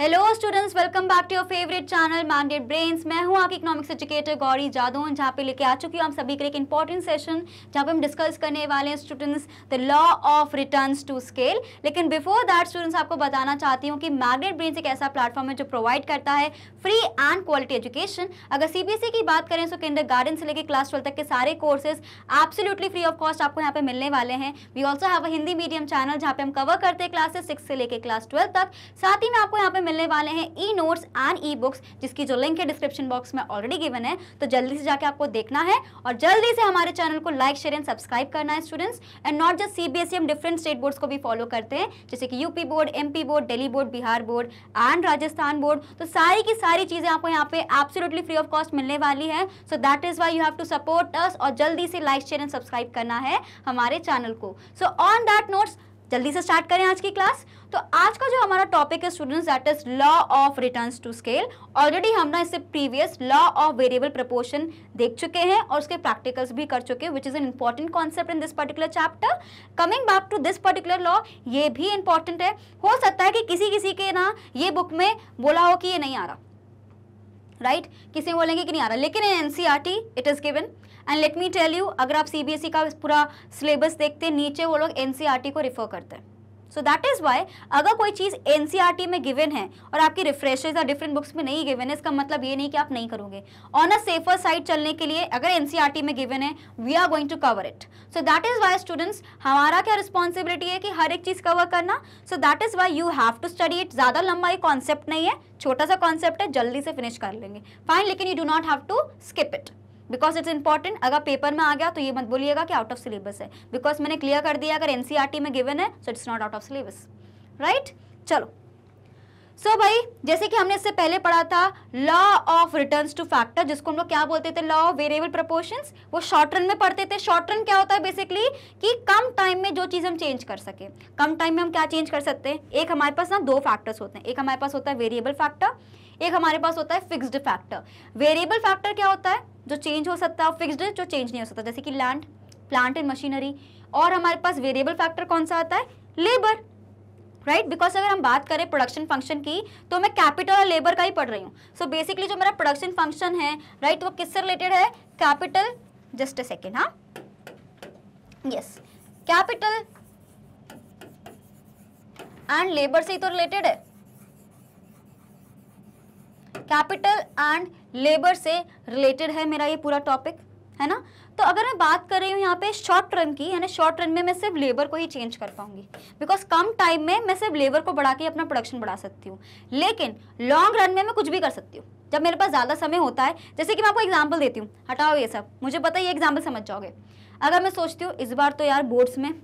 Hello students welcome back to your favourite channel Magnet Brains मैं हूं आपकी economics educator Gauri Jadaun जहां पे लेके आ चुकी हूं आप सभी के लिए एक इंपॉर्टेंट सेशन जहां पे हम डिस्कस करने वाले हैं students the law of returns to scale लेकिन बिफोर दैट स्टूडेंट्स आपको बताना चाहती हूँ कि मैगनेट ब्रेन्स एक ऐसा प्लेटफॉर्म है जो प्रोवाइड करता है फ्री एंड क्वालिटी एजुकेशन अगर सी e की बात करें तो किंडर गार्डन से लेकर क्लास ट्वेल्व तक के सारे courses absolutely free of cost आपको यहाँ पे मिलने वाले हैं we also have a Hindi medium channel जहाँ पे हम कवर करते हैं क्लासेस सिक्स से लेकर क्लास ट्वेल्व तक साथ ही में आपको यहाँ पे मिलने वाले हैं e notes and e books जिसकी जो लिंक है डिस्क्रिप्शन बॉक्स में ऑलरेडी गिवन है तो जल्दी से जाके आपको देखना है और जल्दी से हमारे चैनल को लाइक शेयर एंड सब्सक्राइब करना है students and not just CBSE हम डिफरेंट स्टेट बोर्ड्स को भी फॉलो करते हैं जैसे कि UP board M board Delhi board Bihar board and Rajasthan board तो सारी की सारी चीज़ें आपको यहाँ पे एब्सोलूटली फ्री ऑफ कॉस्ट मिलने वाली है so that is why you have to support us और जल्दी से लाइक शेयर एंड सब्सक्राइब करना है हमारे चैनल को सो ऑन दैट नोट्स जल्दी से स्टार्ट करें आज की क्लास तो आज का जो हमारा टॉपिक है students that is law of return to scale already हम ना इससे previous law of variable proportion देख चुके हैं और उसके प्रैक्टिकल्स भी कर चुके हैं which is an important concept in this particular chapter coming back to this particular law ये भी इंपॉर्टेंट है हो सकता है कि किसी किसी के ना ये बुक में बोला हो कि ये नहीं आ रहा राइट right? किसी बोलेंगे कि नहीं आ रहा लेकिन in N it is given and let me tell you अगर आप सीबीएसई e का पूरा सिलेबस देखते हैं नीचे वो लोग एनसीईआरटी e को रिफर करते हैं सो दैट इज़ वाई अगर कोई चीज़ एन e में गिवन है और आपकी रिफ्रेशर्स या डिफरेंट बुक्स में नहीं गिवन है इसका मतलब ये नहीं कि आप नहीं करोगे ऑन अ सेफर साइड चलने के लिए अगर एन में गिवन है we are going to cover it so that is why students हमारा क्या रिस्पॉन्सिबिलिटी है कि हर एक चीज़ कवर करना so that is why you have to study it ज़्यादा लंबा ये कॉन्सेप्ट नहीं है छोटा सा कॉन्सेप्ट है जल्दी से फिनिश कर लेंगे फाइन लेकिन you do not have to skip it because it's important अगर पेपर में आ गया तो ये मत बोलिएगा कि आउट ऑफ सिलेबस है बिकॉज मैंने क्लियर कर दिया अगर एनसीआरटी e में गिवन है so it's not out of syllabus right चलो सो so भाई जैसे कि हमने इससे पहले पढ़ा था law of return to factor जिसको हम लोग क्या बोलते थे लॉ ऑफ वेरिएबल प्रपोर्शंस वो शॉर्ट रन में पढ़ते थे शॉर्ट रन क्या होता है बेसिकली कि कम टाइम में जो चीज़ हम चेंज कर सके कम टाइम में हम क्या चेंज कर सकते हैं एक हमारे पास ना दो फैक्टर्स होते हैं एक हमारे पास होता है वेरिएबल फैक्टर एक हमारे पास होता है फिक्स्ड फैक्टर वेरिएबल फैक्टर क्या होता है जो चेंज हो सकता है फिक्स्ड जो चेंज नहीं हो सकता जैसे कि लैंड प्लांट एंड मशीनरी और हमारे पास वेरिएबल फैक्टर कौन सा आता है लेबर राइट बिकॉज अगर हम बात करें प्रोडक्शन फंक्शन की तो मैं कैपिटल और लेबर का ही पढ़ रही हूँ सो बेसिकली जो मेरा प्रोडक्शन फंक्शन है राइट right, वो किससे रिलेटेड है कैपिटल जस्ट अ सेकेंड हाँ यस कैपिटल एंड लेबर से ही तो रिलेटेड है कैपिटल एंड लेबर से रिलेटेड है मेरा ये पूरा टॉपिक है ना तो अगर मैं बात कर रही हूँ यहाँ पे शॉर्ट टर्म की यानी शॉर्ट टर्म में मैं सिर्फ लेबर को ही चेंज कर पाऊंगी बिकॉज कम टाइम में मैं सिर्फ लेबर को बढ़ा के अपना प्रोडक्शन बढ़ा सकती हूँ लेकिन लॉन्ग रन में मैं कुछ भी कर सकती हूँ जब मेरे पास ज़्यादा समय होता है जैसे कि मैं आपको एग्जाम्पल देती हूँ हटाओ ये सब मुझे पता ये एग्जाम्पल समझ जाओगे अगर मैं सोचती हूँ इस बार तो यार बोर्ड्स में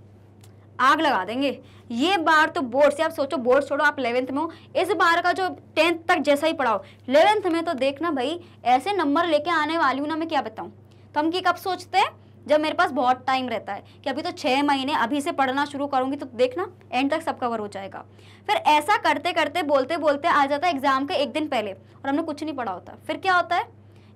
आग लगा देंगे ये बार तो बोर्ड से आप सोचो बोर्ड छोड़ो आप इलेवेंथ में हो इस बार का जो टेंथ तक जैसा ही पढ़ाओ इलेवेंथ में तो देखना भाई ऐसे नंबर लेके आने वाली हूँ ना मैं क्या बताऊँ तो हम की कब सोचते हैं जब मेरे पास बहुत टाइम रहता है कि अभी तो छः महीने अभी से पढ़ना शुरू करूँगी तो देखना एंड तक सब कवर हो जाएगा फिर ऐसा करते करते बोलते बोलते आ जाता है एग्ज़ाम के एक दिन पहले और हमने कुछ नहीं पढ़ा होता फिर क्या होता है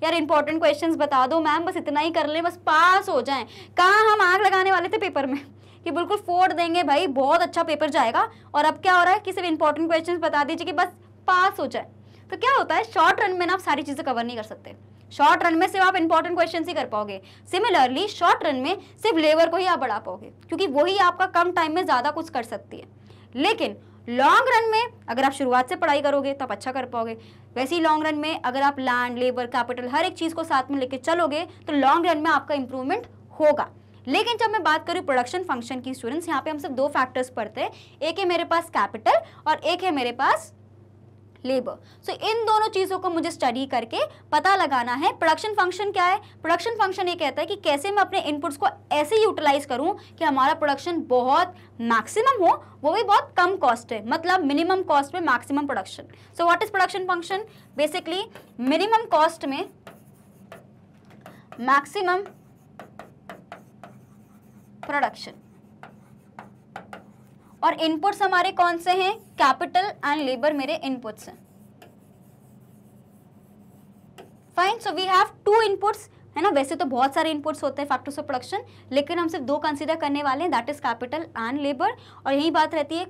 यार इंपॉर्टेंट क्वेश्चन बता दो मैम बस इतना ही कर लें बस पास हो जाएं कहाँ हम आग लगाने वाले थे पेपर में कि बिल्कुल फोड़ देंगे भाई बहुत अच्छा पेपर जाएगा और अब क्या हो रहा है कि सिर्फ इंपॉर्टेंट क्वेश्चन बता दीजिए कि बस पास हो जाए तो क्या होता है शॉर्ट रन में ना आप सारी चीज़ें कवर नहीं कर सकते शॉर्ट रन में सिर्फ आप इंपॉर्टेंट क्वेश्चन ही कर पाओगे सिमिलरली शॉर्ट रन में सिर्फ लेबर को ही आप बढ़ा पाओगे क्योंकि वही आपका कम टाइम में ज़्यादा कुछ कर सकती है लेकिन लॉन्ग रन में अगर आप शुरुआत से पढ़ाई करोगे तो आप अच्छा कर पाओगे वैसे ही लॉन्ग रन में अगर आप लैंड लेबर कैपिटल हर एक चीज़ को साथ में लेके चलोगे तो लॉन्ग रन में आपका इंप्रूवमेंट होगा लेकिन जब मैं बात करूँ प्रोडक्शन फंक्शन की स्टूडेंट्स यहाँ पे हम सिर्फ दो फैक्टर्स पढ़ते हैं एक है मेरे पास कैपिटल और एक है मेरे पास लेबर सो so, इन दोनों चीज़ों को मुझे स्टडी करके पता लगाना है प्रोडक्शन फंक्शन क्या है प्रोडक्शन फंक्शन ये कहता है कि कैसे मैं अपने इनपुट्स को ऐसे यूटिलाइज करूँ कि हमारा प्रोडक्शन बहुत मैक्सिमम हो वो भी बहुत कम कॉस्ट है मतलब मिनिमम कॉस्ट में maximum production so what is production function basically minimum cost में मैक्सिमम प्रोडक्शन और इनपुट्स हमारे कौन से हैं कैपिटल एंड लेबर मेरे इनपुट्स हैं fine so we have two inputs है ना वैसे तो बहुत सारे इनपुट्स होते हैं फैक्टर्स ऑफ प्रोडक्शन लेकिन हम सिर्फ दो कंसीडर करने वाले हैं that is capital and labour और यही बात रहती है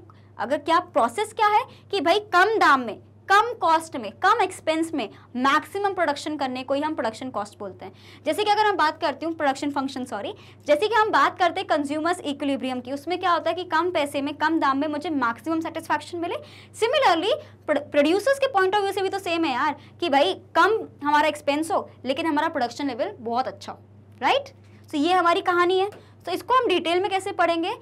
अगर क्या प्रोसेस क्या है कि भाई कम दाम में कम कॉस्ट में कम एक्सपेंस में मैक्सिमम प्रोडक्शन करने को ही हम प्रोडक्शन कॉस्ट बोलते हैं जैसे कि अगर हम बात करती हूँ प्रोडक्शन फंक्शन सॉरी जैसे कि हम बात करते हैं कंज्यूमर्स इक्विलिब्रियम की उसमें क्या होता है कि कम पैसे में कम दाम में मुझे मैक्सिमम सेटिस्फैक्शन मिले सिमिलरली प्रोड्यूसर्स के पॉइंट ऑफ व्यू से भी तो सेम है यार कि भाई कम हमारा एक्सपेंस हो लेकिन हमारा प्रोडक्शन लेवल बहुत अच्छा हो राइट तो सो ये हमारी कहानी है तो so, इसको हम डिटेल में कैसे पढ़ेंगे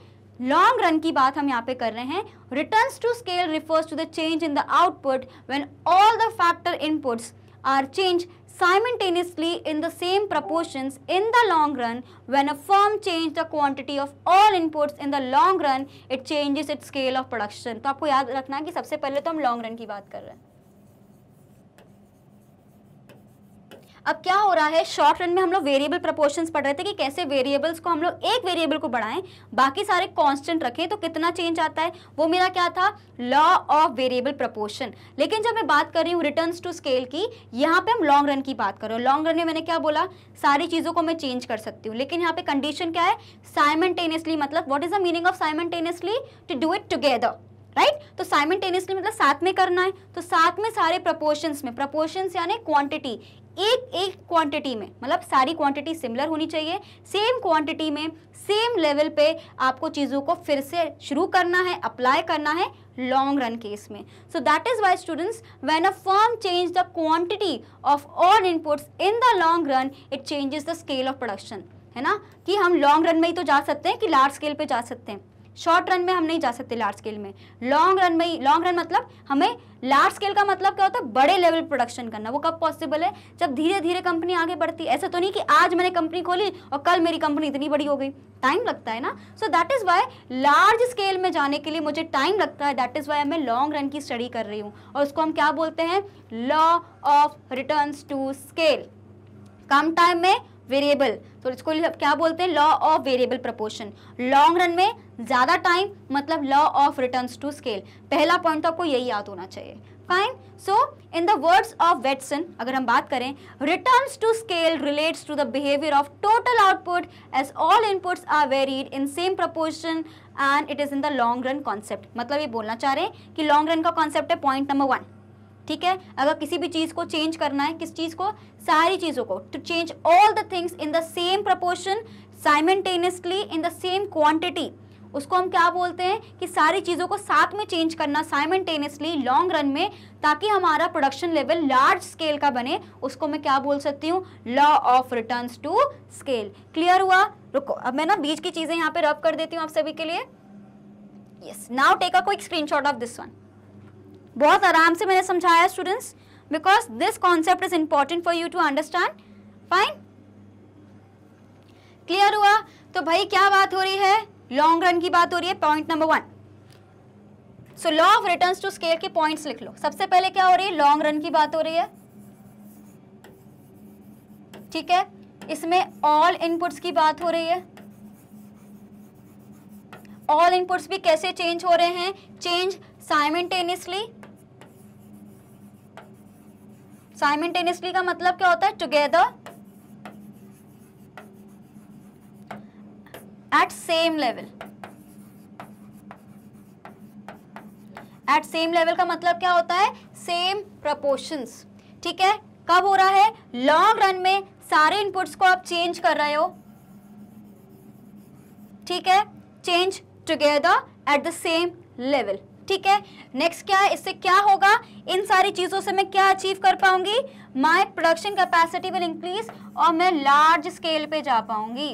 लॉन्ग रन की बात हम यहाँ पे कर रहे हैं returns to scale refers to the change in the output when all the factor inputs are changed simultaneously in the same proportions in the long run when a firm change the quantity of all inputs in the long run it changes its scale of production तो आपको याद रखना कि सबसे पहले तो हम long run की बात कर रहे हैं अब क्या हो रहा है शॉर्ट रन में हम लोग वेरिएबल प्रपोर्शन पढ़ रहे थे कि कैसे वेरिएबल्स को हम लोग एक वेरिएबल को बढ़ाएं बाकी सारे कांस्टेंट रखें तो कितना चेंज आता है वो मेरा क्या था लॉ ऑफ वेरिएबल प्रपोर्शन लेकिन जब मैं बात कर रही हूँ रिटर्न टू स्केल की यहाँ पे हम लॉन्ग रन की बात कर रहे हो लॉन्ग रन में मैंने क्या बोला सारी चीज़ों को मैं चेंज कर सकती हूँ लेकिन यहाँ पे कंडीशन क्या है साइमेंटेनियसली मतलब what is the meaning of simultaneously to do it together right right? तो साइमेंटेनियसली मतलब साथ में करना है तो साथ में सारे प्रपोर्शन में प्रपोर्शन यानी क्वांटिटी एक एक क्वांटिटी में मतलब सारी क्वांटिटी सिमिलर होनी चाहिए सेम क्वांटिटी में सेम लेवल पे आपको चीज़ों को फिर से शुरू करना है अप्लाई करना है लॉन्ग रन केस में so that is why students when a firm change the quantity of all inputs in the long run it changes the scale of production है ना कि हम लॉन्ग रन में ही तो जा सकते हैं कि लार्ज स्केल पे जा सकते हैं शॉर्ट रन में हम नहीं जा सकते लार्ज स्केल में लॉन्ग रन में लॉन्ग रन मतलब हमें लार्ज स्केल का मतलब क्या होता है बड़े लेवल प्रोडक्शन करना वो कब पॉसिबल है जब धीरे धीरे कंपनी आगे बढ़ती है ऐसा तो नहीं कि आज मैंने कंपनी खोली और कल मेरी कंपनी इतनी बड़ी हो गई टाइम लगता है ना so that is why large scale में जाने के लिए मुझे टाइम लगता है दैट इज़ वाई मैं लॉन्ग रन की स्टडी कर रही हूँ और उसको हम क्या बोलते हैं law of return to scale कम टाइम में वेरिएबल तो इसको क्या बोलते हैं law of variable proportion long run में ज़्यादा टाइम मतलब law of return to scale पहला पॉइंट तो आपको यही याद होना चाहिए fine so in the words of Watson अगर हम बात करें return to scale relates to the behaviour of total output as all inputs are varied in same proportion and it is in the long run concept मतलब ये बोलना चाह रहे हैं कि लॉन्ग रन का कॉन्सेप्ट है पॉइंट नंबर वन ठीक है अगर किसी भी चीज़ को चेंज करना है किस चीज़ को सारी चीज़ों को to change all the things in the same proportion simultaneously in the same quantity उसको हम क्या बोलते हैं कि सारी चीज़ों को साथ में चेंज करना साइमेंटेनियसली लॉन्ग रन में ताकि हमारा प्रोडक्शन लेवल लार्ज स्केल का बने उसको मैं क्या बोल सकती हूँ law of return to scale clear हुआ रुको अब मैं ना बीच की चीज़ें यहाँ पे रब कर देती हूँ आप सभी के लिए yes now take a quick screenshot of this one बहुत आराम से मैंने समझाया students because this concept is important for you to understand fine clear हुआ तो भाई क्या बात हो रही है लॉन्ग रन की बात हो रही है point number one so law of return to scale के पॉइंट्स लिख लो सबसे पहले क्या हो रही है लॉन्ग रन की बात हो रही है ठीक है इसमें ऑल इनपुट्स की बात हो रही है ऑल इनपुट्स भी कैसे चेंज हो रहे हैं चेंज साइमेंटेनियसली साइमेंटेनियसली का मतलब क्या होता है together at same level at same level का मतलब क्या होता है same proportions ठीक है कब हो रहा है लॉन्ग रन में सारे इनपुट्स को आप चेंज कर रहे हो ठीक है change together at the same level ठीक है नेक्स्ट क्या है इससे क्या होगा इन सारी चीज़ों से मैं क्या अचीव कर पाऊंगी my production capacity will increase और मैं लार्ज स्केल पे जा पाऊंगी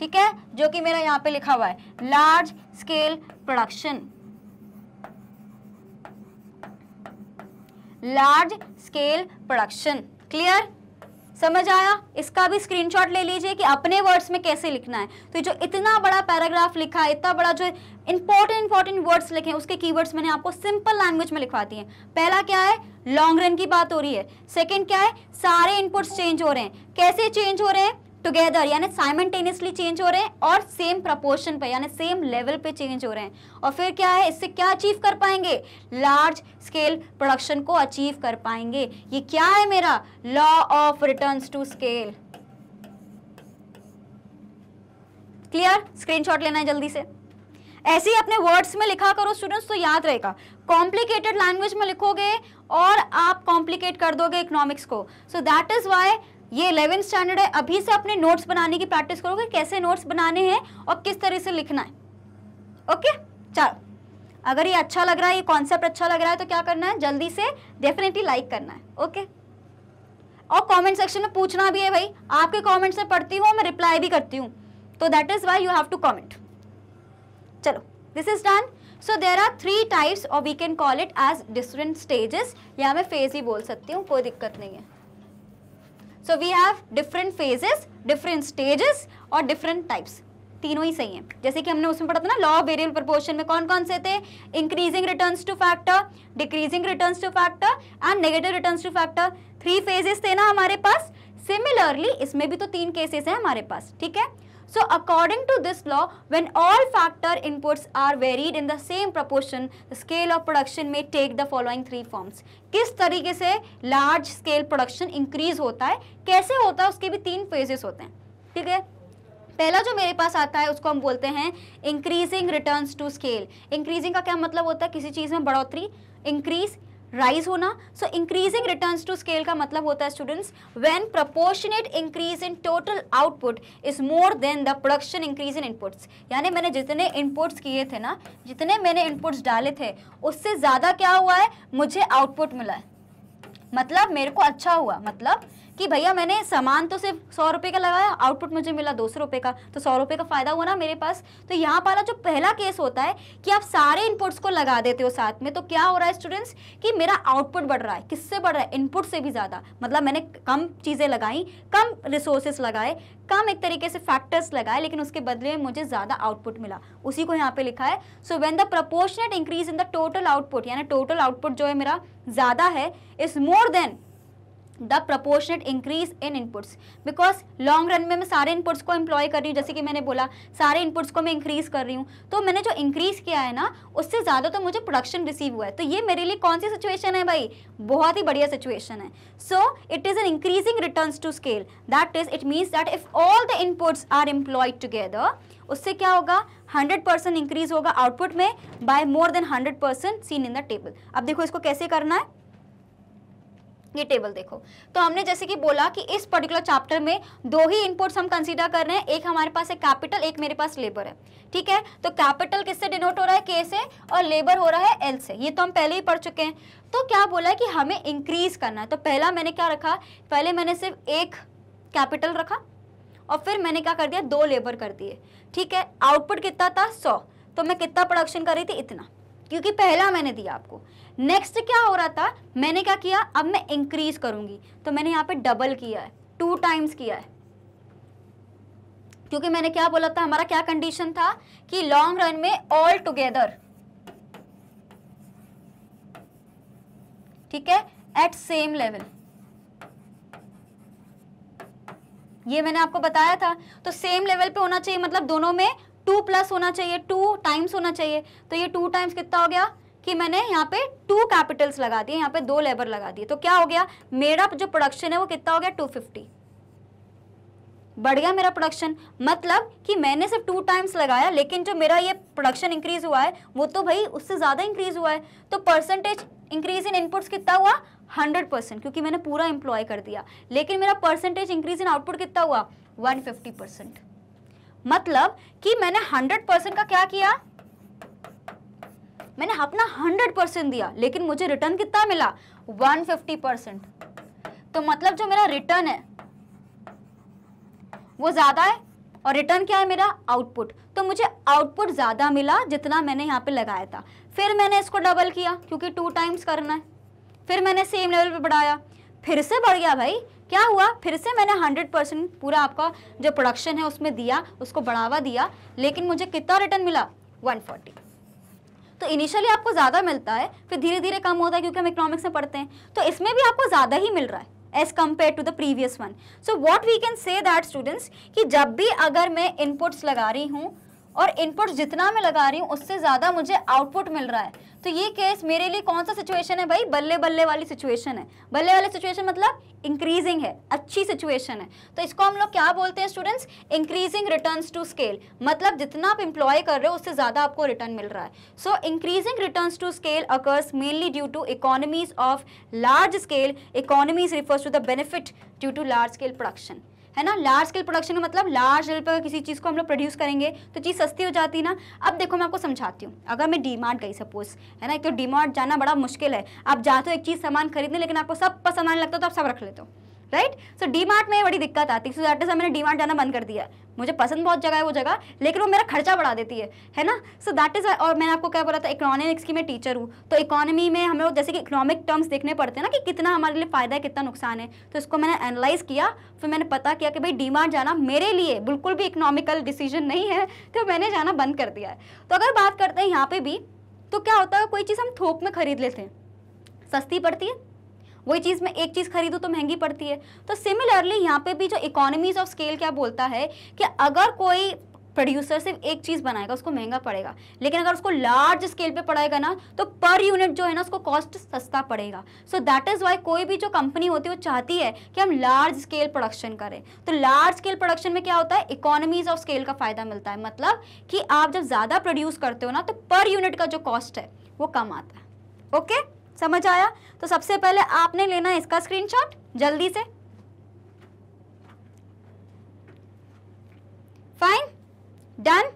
ठीक है जो कि मेरा यहां पे लिखा हुआ है large scale production large scale production clear समझ आया इसका भी स्क्रीनशॉट ले लीजिए कि अपने वर्ड्स में कैसे लिखना है तो जो इतना बड़ा पैराग्राफ लिखा है इतना बड़ा जो इंपॉर्टेंट इंपॉर्टेंट वर्ड्स लिखे हैं उसके कीवर्ड्स मैंने आपको सिंपल लैंग्वेज में लिखवा दिए है पहला क्या है लॉन्ग रन की बात हो रही है सेकंड क्या है सारे इनपुट्स चेंज हो रहे हैं कैसे चेंज हो रहे हैं टुगेदर यानी साइमेंटेनियसली चेंज हो रहे हैं और सेम प्रपोर्शन पे यानी सेम लेवल पे चेंज हो रहे हैं और फिर क्या है इससे क्या अचीव कर पाएंगे लार्ज स्केल प्रोडक्शन को अचीव कर पाएंगे ये क्या है मेरा law of return to scale clear screenshot लेना है जल्दी से ऐसे ही अपने वर्ड्स में लिखा करो स्टूडेंट्स तो याद रहेगा कॉम्प्लिकेटेड लैंग्वेज में लिखोगे और आप कॉम्प्लिकेट कर दोगे इकोनॉमिक्स को सो दैट इज वाई ये इलेवेंथ स्टैंडर्ड है अभी से अपने नोट्स बनाने की प्रैक्टिस करोगे कैसे नोट्स बनाने हैं और किस तरह से लिखना है ओके चलो अगर ये अच्छा लग रहा है ये कॉन्सेप्ट अच्छा लग रहा है तो क्या करना है जल्दी से डेफिनेटली लाइक करना है ओके और कमेंट सेक्शन में पूछना भी है भाई आपके कमेंट से पढ़ती हूँ मैं रिप्लाई भी करती हूँ तो that is why you have to comment चलो this is done so there are three types और we can call it as different stages या मैं फेज ही बोल सकती हूँ कोई दिक्कत नहीं है so we have different phases different stages और डिफरेंट टाइप्स तीनों ही सही हैं जैसे कि हमने उसमें पढ़ा था ना लॉ ऑफ वेरियल प्रपोर्शन में कौन कौन से थे increasing return to factor decreasing return to factor and negative return to factor three phases थे ना हमारे पास सिमिलरली इसमें भी तो तीन केसेस हैं हमारे पास ठीक है So according to this law, when all factor inputs are varied in the same proportion, the scale of production may take the following three forms. किस तरीके से लार्ज स्केल प्रोडक्शन इंक्रीज होता है कैसे होता है उसके भी तीन फेजेस होते हैं ठीक है पहला जो मेरे पास आता है उसको हम बोलते हैं increasing returns to scale increasing का क्या मतलब होता है किसी चीज़ में बढ़ोतरी इंक्रीज राइज होना so increasing return to scale का मतलब होता है students when proportionate increase in total output is more than the production increase in inputs यानी मैंने जितने इनपुट्स किए थे ना जितने मैंने इनपुट्स डाले थे उससे ज़्यादा क्या हुआ है मुझे आउटपुट मिला है मतलब मेरे को अच्छा हुआ मतलब कि भैया मैंने सामान तो सिर्फ सौ रुपये का लगाया आउटपुट मुझे मिला दो सौ रुपये का तो सौ रुपये का फ़ायदा हुआ ना मेरे पास तो यहाँ पाला जो पहला केस होता है कि आप सारे इनपुट्स को लगा देते हो साथ में तो क्या हो रहा है स्टूडेंट्स कि मेरा आउटपुट बढ़ रहा है किससे बढ़ रहा है इनपुट से भी ज़्यादा मतलब मैंने कम चीज़ें लगाई कम रिसोर्सेस लगाए कम एक तरीके से फैक्टर्स लगाए लेकिन उसके बदले में मुझे ज़्यादा आउटपुट मिला उसी को यहाँ पे लिखा है so when the proportionate increase in the total output यानी टोटल आउटपुट जो है मेरा ज़्यादा है is more than the proportionate increase in inputs because long run में मैं सारे इनपुट्स को एम्प्लॉय कर रही हूँ जैसे कि मैंने बोला सारे इनपुट्स को मैं इंक्रीज कर रही हूँ तो मैंने जो इंक्रीज किया है ना उससे ज़्यादा तो मुझे प्रोडक्शन रिसीव हुआ है तो ये मेरे लिए कौन सी सिचुएशन है भाई बहुत ही बढ़िया सिचुएशन है so it is an increasing return to scale that is it means that if all the inputs are employed together उससे क्या होगा 100 परसेंट इंक्रीज होगा आउटपुट में by more than 100 percent seen in the table अब देखो इसको कैसे करना है ये टेबल देखो तो हमने जैसे कि बोला कि इस पर्टिकुलर चैप्टर में दो ही इनपुट्स हम कंसीडर कर रहे हैं एक हमारे पास है कैपिटल एक मेरे पास लेबर है ठीक है तो कैपिटल किससे डिनोट हो रहा है के से और लेबर हो रहा है एल से ये तो हम पहले ही पढ़ चुके हैं तो क्या बोला है कि हमें इंक्रीज करना है तो पहला मैंने क्या रखा पहले मैंने सिर्फ एक कैपिटल रखा और फिर मैंने क्या कर दिया दो लेबर कर दिए ठीक है आउटपुट कितना था सौ तो मैं कितना प्रोडक्शन कर रही थी इतना क्योंकि पहला मैंने दिया आपको नेक्स्ट क्या हो रहा था मैंने क्या किया अब मैं इंक्रीज करूंगी तो मैंने यहाँ पे डबल किया है टू टाइम्स किया है क्योंकि मैंने क्या बोला था हमारा क्या कंडीशन था कि लॉन्ग रन में ऑल टुगेदर ठीक है एट सेम लेवल ये मैंने आपको बताया था तो सेम लेवल पे होना चाहिए मतलब दोनों में टू प्लस होना चाहिए टू टाइम्स होना चाहिए तो ये टू टाइम्स कितना हो गया कि मैंने यहाँ पे टू कैपिटल्स लगा दिए यहाँ पे दो लेबर लगा दिए तो क्या हो गया मेरा जो प्रोडक्शन है वो कितना हो गया टू फिफ्टी बढ़ गया मेरा प्रोडक्शन मतलब कि मैंने सिर्फ टू टाइम्स लगाया लेकिन जो मेरा ये प्रोडक्शन इंक्रीज हुआ है वो तो भाई उससे ज़्यादा इंक्रीज हुआ है तो परसेंटेज इंक्रीज इन इनपुट्स कितना हुआ हंड्रेड परसेंट क्योंकि मैंने पूरा इंप्लॉय कर दिया लेकिन मेरा परसेंटेज इंक्रीज इन आउटपुट कितना हुआ वन फिफ्टी परसेंट मतलब कि मैंने हंड्रेड परसेंट का क्या किया मैंने अपना हंड्रेड परसेंट दिया लेकिन मुझे रिटर्न कितना मिला वन फिफ्टी परसेंट तो मतलब जो मेरा रिटर्न है वो ज़्यादा है और रिटर्न क्या है मेरा आउटपुट तो मुझे आउटपुट ज़्यादा मिला जितना मैंने यहाँ पे लगाया था फिर मैंने इसको डबल किया क्योंकि टू टाइम्स करना है फिर मैंने सेम लेवल पे बढ़ाया फिर से बढ़ गया भाई क्या हुआ फिर से मैंने हंड्रेड परसेंट पूरा आपका जो प्रोडक्शन है उसमें दिया उसको बढ़ावा दिया लेकिन मुझे कितना रिटर्न मिला वन फोर्टी तो इनिशियली आपको ज़्यादा मिलता है फिर धीरे धीरे कम होता है क्योंकि हम इकोनॉमिक्स में पढ़ते हैं तो इसमें भी आपको ज़्यादा ही मिल रहा है as compare to the previous one so what we can say that students कि जब भी अगर मैं इनपुट्स लगा रही हूँ और इनपुट जितना मैं लगा रही हूँ उससे ज़्यादा मुझे आउटपुट मिल रहा है तो ये केस मेरे लिए कौन सा सिचुएशन है भाई बल्ले बल्ले वाली सिचुएशन है बल्ले वाली सिचुएशन मतलब इंक्रीजिंग है अच्छी सिचुएशन है तो इसको हम लोग क्या बोलते हैं students increasing return to scale मतलब जितना आप इंप्लॉय कर रहे हो उससे ज़्यादा आपको रिटर्न मिल रहा है so increasing return to scale occurs mainly due to economies of large scale economies refers to the benefit due to large scale production है ना लार्ज स्केल प्रोडक्शन का मतलब लार्ज लेवल पर किसी चीज़ को हम लोग प्रोड्यूस करेंगे तो चीज़ सस्ती हो जाती है ना अब देखो मैं आपको समझाती हूँ अगर मैं डी मार्ट गई सपोज है ना एक तो डी मार्ट जाना बड़ा मुश्किल है आप जाते हो एक चीज़ सामान खरीदने लेकिन आपको सब पसंद आने लगता है तो आप सब रख लेते हो राइट सो डी मार्ट में बड़ी दिक्कत आती है सो दैट इज मैंने डी मार्ट जाना बंद कर दिया मुझे पसंद बहुत जगह है वो जगह लेकिन वो मेरा खर्चा बढ़ा देती है है ना सो दैट इज़ और मैंने आपको क्या बोला था इकोनॉमिक्स की मैं टीचर हूँ तो इकोनॉमी में हम लोग जैसे कि इकोनॉमिक टर्म्स देखने पड़ते हैं ना कि कितना हमारे लिए फ़ायदा है कितना नुकसान है तो इसको मैंने एनालाइज किया फिर मैंने पता किया कि भाई डी जाना मेरे लिए बिल्कुल भी इकोनॉमिकल डिसीजन नहीं है तो मैंने जाना बंद कर दिया है तो अगर बात करते हैं यहाँ पर भी तो क्या होता है कोई चीज़ हम थोक में खरीद लेते हैं सस्ती पड़ती है वही चीज़ में एक चीज़ खरीदूँ तो महंगी पड़ती है तो सिमिलरली यहाँ पे भी जो इकोनॉमीज ऑफ स्केल क्या बोलता है कि अगर कोई प्रोड्यूसर सिर्फ एक चीज़ बनाएगा उसको महंगा पड़ेगा लेकिन अगर उसको लार्ज स्केल पे पड़ाएगा ना तो पर यूनिट जो है ना उसको कॉस्ट सस्ता पड़ेगा सो दैट इज़ वाई कोई भी जो कंपनी होती है वो चाहती है कि हम लार्ज स्केल प्रोडक्शन करें तो लार्ज स्केल प्रोडक्शन में क्या होता है इकोनॉमीज ऑफ स्केल का फ़ायदा मिलता है मतलब कि आप जब ज़्यादा प्रोड्यूस करते हो ना तो पर यूनिट का जो कॉस्ट है वो कम आता है ओके okay? समझ आया तो सबसे पहले आपने लेना है इसका स्क्रीनशॉट जल्दी से फाइन डन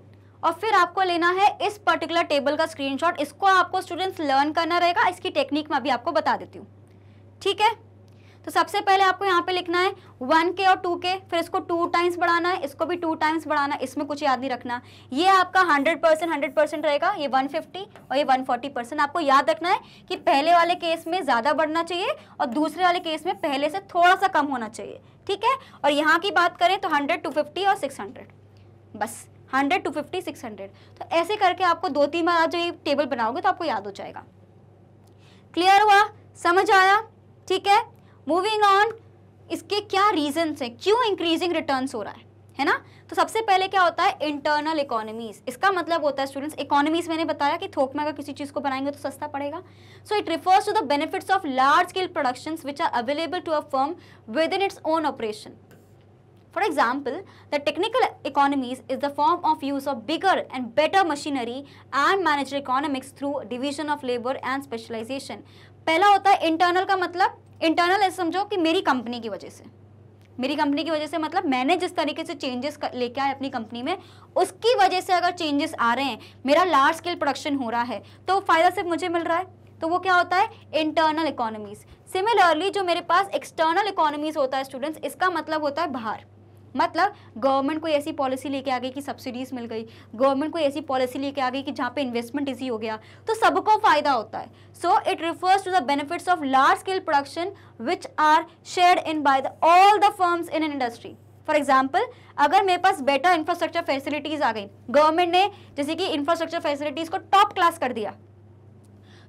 और फिर आपको लेना है इस पर्टिकुलर टेबल का स्क्रीनशॉट इसको आपको स्टूडेंट्स लर्न करना रहेगा इसकी टेक्निक मैं अभी आपको बता देती हूँ ठीक है तो सबसे पहले आपको यहाँ पे लिखना है वन के और टू के फिर इसको टू टाइम्स बढ़ाना है इसको भी टू टाइम्स बढ़ाना है इसमें कुछ याद नहीं रखना ये आपका हंड्रेड परसेंट हंड्रेड परसेंट रहेगा ये वन फिफ्टी और ये वन फोर्टी परसेंट आपको याद रखना है कि पहले वाले केस में ज़्यादा बढ़ना चाहिए और दूसरे वाले केस में पहले से थोड़ा सा कम होना चाहिए ठीक है और यहाँ की बात करें तो हंड्रेड टू फिफ्टी और सिक्स हंड्रेड बस hundred two fifty six hundred तो ऐसे करके आपको दो तीन बार जो ये टेबल बनाओगे तो आपको याद हो जाएगा क्लियर हुआ समझ आया ठीक है मूविंग ऑन इसके क्या रीजन है क्यों इंक्रीजिंग रिटर्न हो रहा है है ना तो सबसे पहले क्या होता है इंटरनल इकोनॉमीज इसका मतलब होता है स्टूडेंट्स इकोनॉमीज मैंने बताया कि थोक में अगर किसी चीज़ को बनाएंगे तो सस्ता पड़ेगा so it refers to the benefits of large scale production which are available to a firm within its own operation for example the technical economies is the form of use of bigger and better machinery and manager economics through division of labour and specialisation पहला होता है internal का मतलब internal ऐसे समझो कि मेरी company की वजह से मेरी कंपनी की वजह से मतलब मैंने जिस तरीके से चेंजेस लेके आए अपनी कंपनी में उसकी वजह से अगर चेंजेस आ रहे हैं मेरा लार्ज स्केल प्रोडक्शन हो रहा है तो फ़ायदा सिर्फ मुझे मिल रहा है तो वो क्या होता है इंटरनल इकोनॉमीज सिमिलरली जो मेरे पास एक्सटर्नल इकोनॉमीज होता है स्टूडेंट्स इसका मतलब होता है बाहर मतलब गवर्नमेंट कोई ऐसी पॉलिसी लेके आ गई कि सब्सिडीज मिल गई गवर्नमेंट कोई ऐसी पॉलिसी लेके आ गई कि जहाँ पे इन्वेस्टमेंट इजी हो गया तो सबको फायदा होता है so it refers to the benefits of large scale production which are share in by the all the firms in an industry for example अगर मेरे पास बेटर इंफ्रास्ट्रक्चर फैसिलिटीज़ आ गई गवर्नमेंट ने जैसे कि इंफ्रास्ट्रक्चर फैसिलिटीज़ को टॉप क्लास कर दिया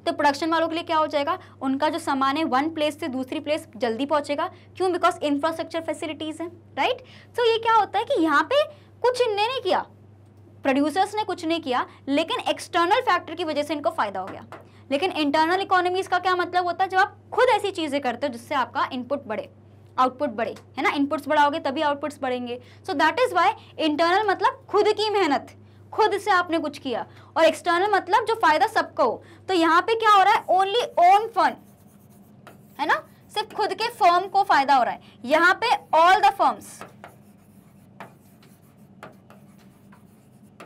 तो प्रोडक्शन वालों के लिए क्या हो जाएगा उनका जो सामान है वन प्लेस से दूसरी प्लेस जल्दी पहुंचेगा क्यों बिकॉज इंफ्रास्ट्रक्चर फैसिलिटीज़ हैं राइट सो ये क्या होता है कि यहाँ पे कुछ इनने नहीं किया प्रोड्यूसर्स ने कुछ नहीं किया लेकिन एक्सटर्नल फैक्टर की वजह से इनको फ़ायदा हो गया लेकिन इंटरनल इकोनॉमीज़ का क्या मतलब होता है जब आप खुद ऐसी चीज़ें करते हो जिससे आपका इनपुट बढ़े आउटपुट बढ़े है ना इनपुट्स बढ़ाओगे तभी आउटपुट्स बढ़ेंगे so that is why internal मतलब खुद की मेहनत खुद से आपने कुछ किया और एक्सटर्नल मतलब जो फायदा सबको हो तो यहाँ पे क्या हो रहा है ओनली ओन फंड है ना सिर्फ खुद के फर्म को फायदा हो रहा है यहाँ पे ऑल द फर्म्स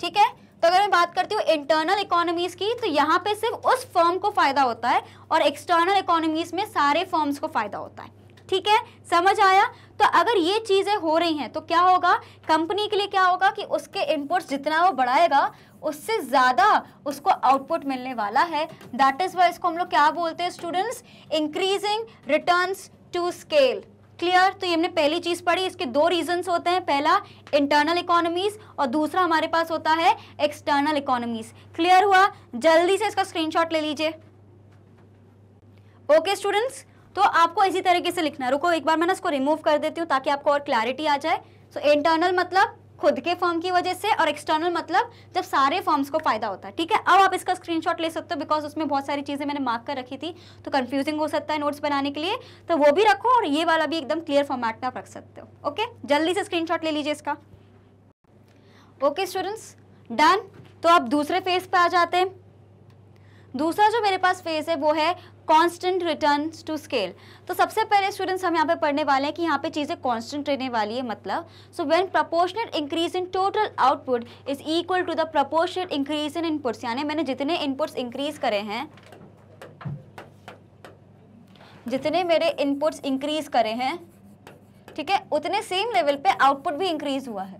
ठीक है तो अगर मैं बात करती हूँ इंटरनल इकोनॉमीज की तो यहाँ पे सिर्फ उस फर्म को फायदा होता है और एक्सटर्नल इकोनॉमीज में सारे फर्म्स को फायदा होता है ठीक है समझ आया तो अगर ये चीज़ें हो रही हैं तो क्या होगा कंपनी के लिए क्या होगा कि उसके इनपुट्स जितना वो बढ़ाएगा उससे ज़्यादा उसको आउटपुट मिलने वाला है दैट इज़ वाई इसको हम लोग क्या बोलते हैं students increasing return to scale clear तो ये हमने पहली चीज़ पढ़ी इसके दो रीजंस होते हैं पहला इंटरनल इकोनॉमीज और दूसरा हमारे पास होता है एक्सटर्नल इकोनॉमीज क्लियर हुआ जल्दी से इसका स्क्रीनशॉट ले लीजिए ओके स्टूडेंट्स तो आपको इसी तरीके से लिखना है रुको एक बार मैं ना इसको रिमूव कर देती हूँ ताकि आपको और क्लैरिटी आ जाए सो इंटरनल मतलब खुद के फॉर्म की वजह से और एक्सटर्नल मतलब जब सारे फॉर्म्स को फायदा होता है ठीक है अब आप इसका स्क्रीनशॉट ले सकते हो बिकॉज उसमें बहुत सारी चीज़ें मैंने मार्क कर रखी थी तो कंफ्यूजिंग हो सकता है नोट्स बनाने के लिए तो वो भी रखो और ये वाला भी एकदम क्लियर फॉर्मेट में आप रख सकते हो ओके जल्दी से स्क्रीन ले लीजिए इसका ओके स्टूडेंट्स डन तो आप दूसरे फेज पर आ जाते हैं दूसरा जो मेरे पास फेज है वो है कांस्टेंट रिटर्न टू स्केल तो सबसे पहले स्टूडेंट्स हम यहाँ पे पढ़ने वाले हैं कि यहाँ पे चीज़ें कांस्टेंट रहने वाली है मतलब so when proportional increase in total output is equal to the proportional increase in inputs यानी मैंने जितने इनपुट्स इंक्रीज करे हैं जितने मेरे इनपुट्स इंक्रीज करे हैं ठीक है उतने सेम लेवल पे आउटपुट भी इंक्रीज हुआ है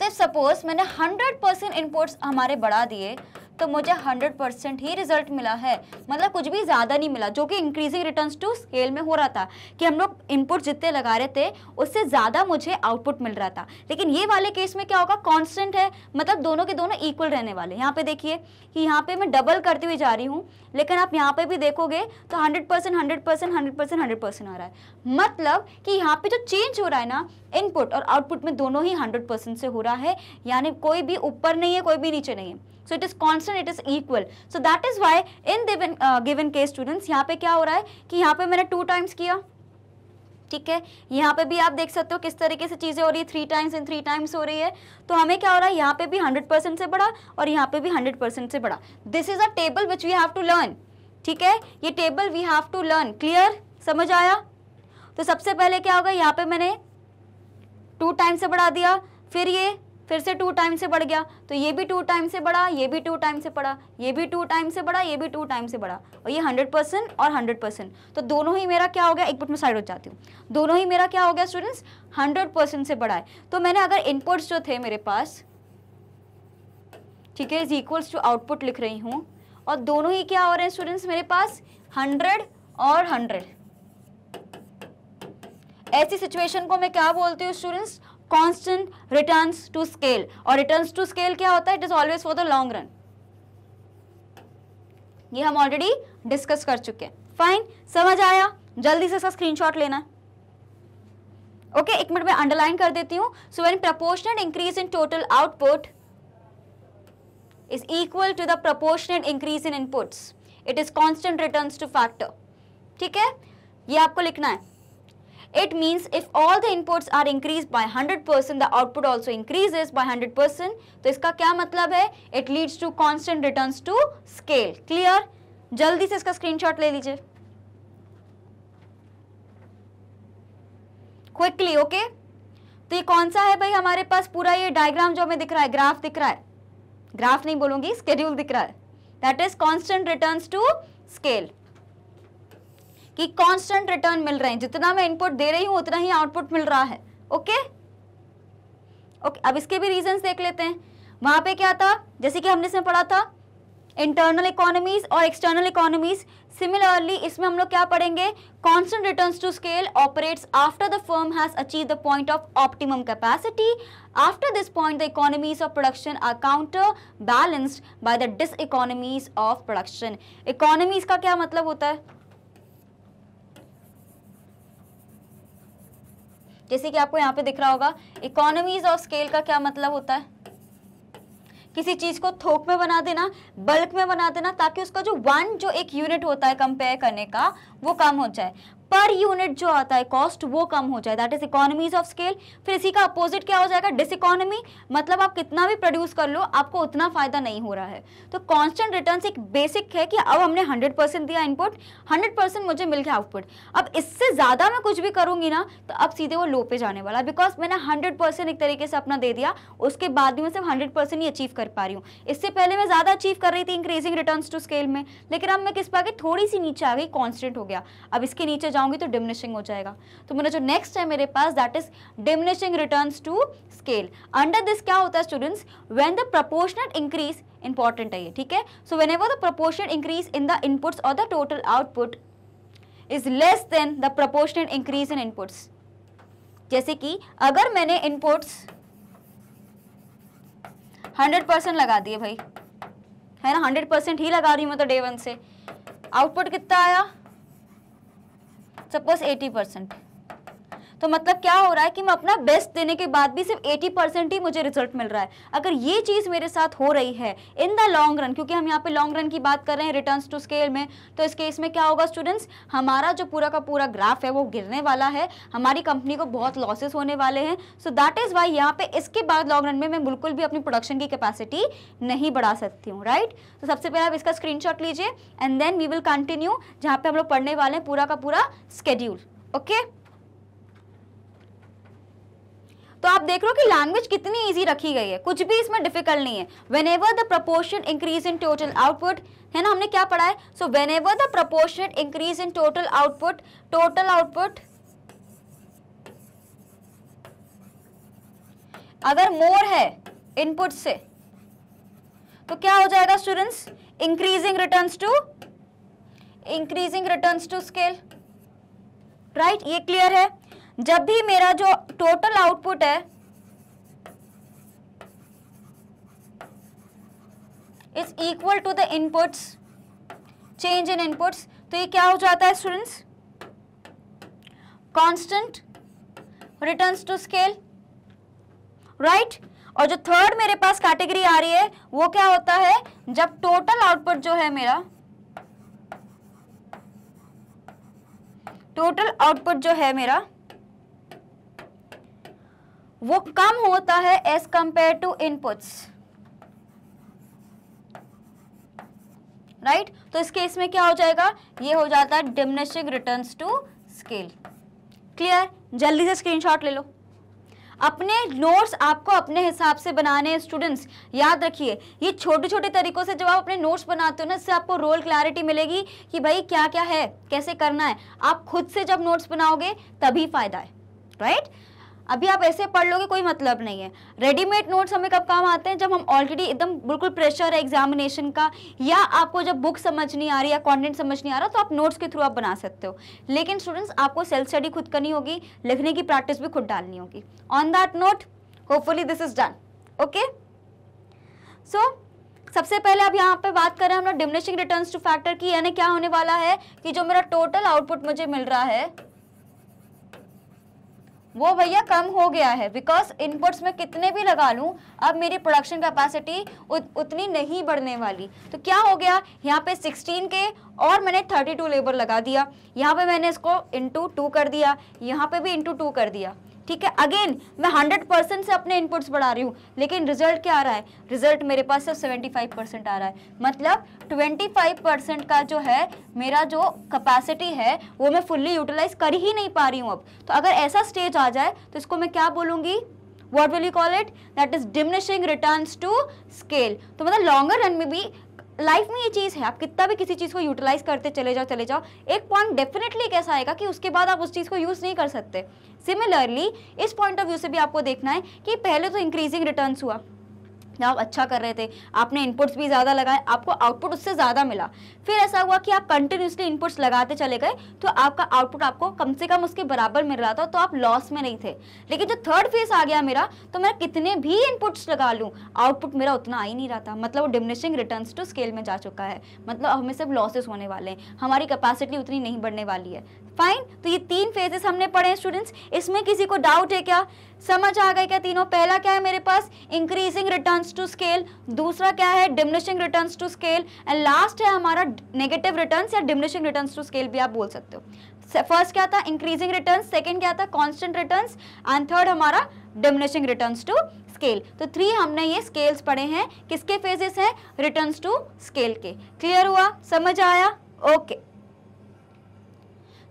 तो सपोज मैंने 100 परसेंट इनपुट्स हमारे बढ़ा दिए तो मुझे 100 परसेंट ही रिजल्ट मिला है मतलब कुछ भी ज़्यादा नहीं मिला जो कि इंक्रीजिंग रिटर्न टू स्केल में हो रहा था कि हम लोग इनपुट जितने लगा रहे थे उससे ज़्यादा मुझे आउटपुट मिल रहा था लेकिन ये वाले केस में क्या होगा कॉन्स्टेंट है मतलब दोनों के दोनों इक्वल रहने वाले यहाँ पे देखिए कि यहाँ पे मैं डबल करती हुई जा रही हूँ लेकिन आप यहाँ पे भी देखोगे तो hundred percent hundred percent hundred percent hundred percent आ रहा है मतलब कि यहाँ पे जो चेंज हो रहा है ना इनपुट और आउटपुट में दोनों ही हंड्रेड परसेंट से हो रहा है यानी कोई भी ऊपर नहीं है कोई भी नीचे नहीं है so it is constant it is equal so that is why in given given case students यहाँ पे क्या हो रहा है कि यहाँ पे मैंने टू टाइम्स किया ठीक है यहाँ पे भी आप देख सकते हो किस तरीके से चीज़ें हो रही है three times in three times हो रही है तो हमें क्या हो रहा है यहाँ पे भी हंड्रेड परसेंट से बढ़ा और यहाँ पे भी हंड्रेड परसेंट से बढ़ा this is a table which we have to learn ठीक है ये table we have to learn clear समझ आया तो सबसे पहले क्या होगा यहाँ पे मैंने टू टाइम्स से बढ़ा दिया फिर ये फिर से टू टाइम से बढ़ गया तो ये भी टू टाइम से बढ़ा ये भी टू टाइम से बढ़ा ये भी टू टाइम से बढ़ा ये भी टू टाइम से बढ़ा और ये हंड्रेड परसेंट और हंड्रेड परसेंट तो दोनों ही मेरा क्या हो गया एक मिनट में साइड हो जाती हूँ दोनों ही मेरा क्या हो गया स्टूडेंट्स हंड्रेड परसेंट से बढ़ा है तो मैंने अगर इनपुट्स जो थे मेरे पास ठीक है इज इक्वल्स टू आउटपुट लिख रही हूँ और दोनों ही क्या हो रहे हैं स्टूडेंट्स मेरे पास हंड्रेड और हंड्रेड ऐसी सिचुएशन को मैं क्या बोलती हूँ students constant return to scale और रिटर्न टू स्केल क्या होता है it is always for the long run ये हम ऑलरेडी डिस्कस कर चुके हैं फाइन समझ आया जल्दी से इसका स्क्रीनशॉट लेना ओके okay, एक मिनट में अंडरलाइन कर देती हूँ so when proportional increase in total output is equal to the proportional increase in inputs it is constant return to factor ठीक है ये आपको लिखना है It means if all the inputs are increased by 100%, the output also increases by 100%. तो इसका क्या मतलब है It leads to constant returns to scale. Clear? जल्दी से इसका स्क्रीनशॉट ले लीजिए क्विकली ओके okay? तो ये कौन सा है भाई हमारे पास पूरा ये डायग्राम जो हमें दिख रहा है ग्राफ दिख रहा है ग्राफ नहीं बोलूंगी स्केड्यूल दिख रहा है that is constant returns to scale कि कांस्टेंट रिटर्न मिल रहे हैं जितना मैं इनपुट दे रही हूं उतना ही आउटपुट मिल रहा है ओके ओके अब इसके भी रीजन देख लेते हैं वहां पे क्या था जैसे कि हमने इसमें पढ़ा था इंटरनल इकोनॉमीज और एक्सटर्नल इकोनॉमीज सिमिलरली इसमें हम लोग क्या पढ़ेंगे constant return to scale operates after the firm has achieve the point of optimum capacity after this point the economies of production are counterbalanced by the diseconomies of production economies का क्या मतलब होता है जैसे कि आपको यहाँ पे दिख रहा होगा इकोनॉमीज ऑफ स्केल का क्या मतलब होता है किसी चीज़ को थोक में बना देना बल्क में बना देना ताकि उसका जो वन जो एक यूनिट होता है कंपेयर करने का वो कम हो जाए पर यूनिट जो आता है कॉस्ट वो कम हो जाए that is economies of scale फिर इसी का अपोजिट क्या हो जाएगा डिसइकोनॉमी मतलब आप कितना भी प्रोड्यूस कर लो आपको उतना फायदा नहीं हो रहा है तो कॉन्स्टेंट रिटर्न एक बेसिक है कि अब हमने हंड्रेड परसेंट दिया इनपुट हंड्रेड परसेंट मुझे मिल गया आउटपुट अब इससे ज़्यादा मैं कुछ भी करूंगी ना तो अब सीधे वो लो पे जाने वाला बिकॉज मैंने हंड्रेड परसेंट एक तरीके से अपना दे दिया उसके बाद भी मैं सिर्फ हंड्रेड परसेंट ही अचीव कर पा रही हूँ इससे पहले मैं ज़्यादा अचीव कर रही थी इंक्रीजिंग रिटर्न टू स्केल में लेकिन अब मैं किस पा थोड़ी सी नीचे आ गई कॉन्स्टेंट हो गया अब इसके नीचे जाऊँ जाऊंगी तो डिमिनिशिंग हो जाएगा तो मेरा जो नेक्स्ट है मेरे पास that is diminishing return to scale under this क्या होता है students when the proportional increase important है ये ठीक है so whenever the proportional increase in the inputs और the total output is less than the proportional increase in inputs जैसे कि अगर मैंने इनपुट्स 100 परसेंट लगा दिए भाई है ना 100 परसेंट ही लगा रही हूं मैं तो डे वन से आउटपुट कितना आया सपोज एटी परसेंट तो मतलब क्या हो रहा है कि मैं अपना बेस्ट देने के बाद भी सिर्फ 80 परसेंट ही मुझे रिजल्ट मिल रहा है अगर ये चीज़ मेरे साथ हो रही है इन द लॉन्ग रन क्योंकि हम यहाँ पे लॉन्ग रन की बात कर रहे हैं रिटर्न टू स्केल में तो इस केस में क्या होगा स्टूडेंट्स हमारा जो पूरा का पूरा ग्राफ है वो गिरने वाला है हमारी कंपनी को बहुत लॉसेस होने वाले हैं सो दैट इज़ वाई यहाँ पे इसके बाद लॉन्ग रन में मैं बिल्कुल भी अपनी प्रोडक्शन की कैपेसिटी नहीं बढ़ा सकती हूँ राइट तो सबसे पहले आप इसका स्क्रीन लीजिए and then we will continue जहाँ पे हम लोग पढ़ने वाले हैं पूरा का पूरा स्केड्यूल ओके okay? तो आप देख रहे हो कि लैंग्वेज कितनी ईजी रखी गई है कुछ भी इसमें डिफिकल्ट नहीं है whenever the proportion increase in total output है ना हमने क्या पढ़ा है so whenever the proportion increase in total output total output अगर मोर है इनपुट से तो क्या हो जाएगा students increasing return to increasing return to scale right ये क्लियर है जब भी मेरा जो टोटल आउटपुट है is equal to the inputs change in inputs तो ये क्या हो जाता है students constant returns to scale right और जो थर्ड मेरे पास कैटेगरी आ रही है वो क्या होता है जब टोटल आउटपुट जो है मेरा टोटल आउटपुट जो है मेरा वो कम होता है as compare to inputs right तो इस केस में क्या हो जाएगा ये हो जाता है diminishing return to scale clear जल्दी से स्क्रीनशॉट ले लो अपने नोट्स आपको अपने हिसाब से बनाने हैं स्टूडेंट्स याद रखिए ये छोटे छोटे तरीकों से जब आप अपने नोट्स बनाते हो ना इससे आपको रोल क्लैरिटी मिलेगी कि भाई क्या क्या है कैसे करना है आप खुद से जब नोट्स बनाओगे तभी फ़ायदा है राइट right? अभी आप ऐसे पढ़ लोगे कोई मतलब नहीं है रेडीमेड नोट्स हमें कब काम आते हैं जब हम ऑलरेडी एकदम बिल्कुल प्रेशर है एग्जामिनेशन का या आपको जब बुक समझ नहीं आ रही या कॉन्टेंट समझ नहीं आ रहा तो आप नोट्स के थ्रू आप बना सकते हो लेकिन स्टूडेंट्स आपको सेल्फ स्टडी खुद करनी होगी लिखने की प्रैक्टिस भी खुद डालनी होगी on that note hopefully this is done okay so सबसे पहले अब यहाँ पे बात करें हम लोग डिमिनिशिंग रिटर्न्स टू फैक्टर की यानी क्या होने वाला है कि जो मेरा टोटल आउटपुट मुझे मिल रहा है वो भैया कम हो गया है बिकॉज इनपुट्स में कितने भी लगा लूँ अब मेरी प्रोडक्शन कैपेसिटी उत, उतनी नहीं बढ़ने वाली तो क्या हो गया यहाँ पे 16 के और मैंने 32 लेबर लगा दिया यहाँ पे मैंने इसको इंटू टू कर दिया यहाँ पे भी इंटू टू कर दिया ठीक है अगेन मैं हंड्रेड परसेंट से अपने इनपुट्स बढ़ा रही हूँ लेकिन रिजल्ट क्या आ रहा है रिजल्ट मेरे पास सिर्फ सेवेंटी फाइव परसेंट आ रहा है मतलब ट्वेंटी फाइव परसेंट का जो है मेरा जो कैपेसिटी है वो मैं फुल्ली यूटिलाइज कर ही नहीं पा रही हूँ अब तो अगर ऐसा स्टेज आ जाए तो इसको मैं क्या बोलूँगी what will you call it that is diminishing return to scale तो मतलब लॉन्गर रन में भी लाइफ में ये चीज़ है आप कितना भी किसी चीज़ को यूटिलाइज करते चले जाओ चले जाओ एक पॉइंट डेफिनेटली कैसा आएगा कि उसके बाद आप उस चीज़ को यूज़ नहीं कर सकते सिमिलरली इस पॉइंट ऑफ व्यू से भी आपको देखना है कि पहले तो इंक्रीजिंग रिटर्न्स हुआ जितना आप अच्छा कर रहे थे आपने इनपुट्स भी ज़्यादा लगाए आपको आउटपुट उससे ज़्यादा मिला फिर ऐसा हुआ कि आप कंटिन्यूसली इनपुट्स लगाते चले गए तो आपका आउटपुट आपको कम से कम उसके बराबर मिल रहा था तो आप लॉस में नहीं थे लेकिन जो थर्ड फेज आ गया मेरा तो मैं कितने भी इनपुट्स लगा लूँ आउटपुट मेरा उतना आ ही नहीं रहा था मतलब डिमिनिशिंग रिटर्न टू स्केल में जा चुका है मतलब हमें सिर्फ लॉसेस होने वाले हैं हमारी कैपेसिटी उतनी नहीं बढ़ने वाली है फाइन तो ये तीन फेजेस हमने पढ़े हैं स्टूडेंट्स इसमें किसी को डाउट है क्या समझ आ गए क्या तीनों पहला क्या है मेरे पास इंक्रीजिंग रिटर्न्स टू स्केल दूसरा क्या है diminishing returns to scale and last है हमारा नेगेटिव रिटर्न्स या डिमिनिशिंग रिटर्न्स टू स्केल भी आप बोल सकते हो फर्स्ट क्या था इंक्रीजिंग रिटर्न्स सेकंड क्या था कांस्टेंट रिटर्न्स एंड थर्ड हमारा डिमिनिशिंग रिटर्न्स टू स्केल तो थ्री हमने ये स्केल्स पढ़े हैं किसके फेजेस हैं रिटर्न्स टू स्केल के क्लियर हुआ समझ आया ओके okay.